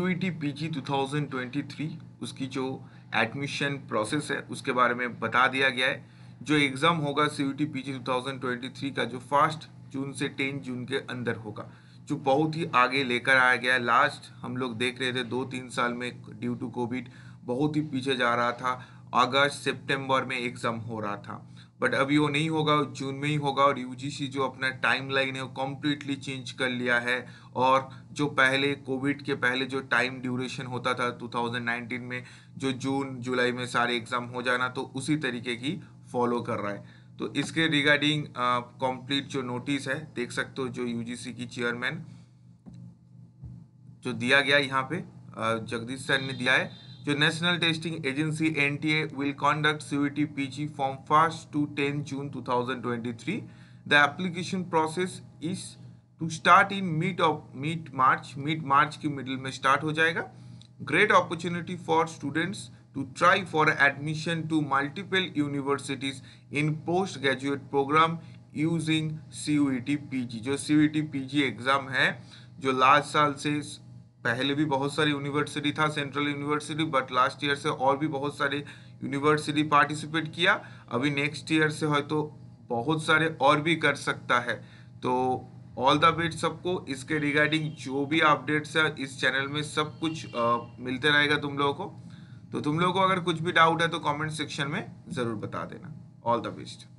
thousand twenty 2023 उसकी जो admission process है उसके बारे में बता दिया गया है जो एग्ज़ाम होगा थाउजेंड ट्वेंटी 2023 का जो फर्स्ट जून से 10 जून के अंदर होगा जो बहुत ही आगे लेकर आया गया है लास्ट हम लोग देख रहे थे दो तीन साल में ड्यू टू कोविड बहुत ही पीछे जा रहा था अगस्त सितंबर में एग्ज़ाम हो रहा था बट अभी वो नहीं होगा जून में ही होगा और यूजीसी जो अपना टाइम लाइन है वो कम्प्लीटली चेंज कर लिया है और जो पहले कोविड के पहले जो टाइम ड्यूरेशन होता था 2019 में जो जून जुलाई में सारे एग्ज़ाम हो जाना तो उसी तरीके की फॉलो कर रहा है तो इसके रिगार्डिंग कंप्लीट जो नोटिस है देख सकते हो जो यूजीसी की चेयरमैन जो दिया गया यहाँ पे जगदीश सर ने दिया है जो National Testing Agency a will conduct P PG from first to ten June 2023 the application process is to start in mid of mid March mid March की मिडिल में स्टार्ट हो जाएगा great opportunity for students to try for admission to multiple universities in post graduate program using C U T P G जो C T P G exam है जो last साल से पहले भी बहुत सारी यूनिवर्सिटी था central university but last year से और भी बहुत सारे यूनिवर्सिटी पार्टिसिपेट किया अभी नेक्स्ट ईयर से हो तो बहुत सारे और भी कर सकता है तो ऑल द बेस्ट सबको इसके रिगार्डिंग जो भी अपडेट्स है इस चैनल में सब कुछ आ, मिलते रहेगा तुम लोगों को तो तुम लोगों को अगर कुछ भी डाउट है तो कमेंट सेक्शन में ज़रूर बता देना ऑल द बेस्ट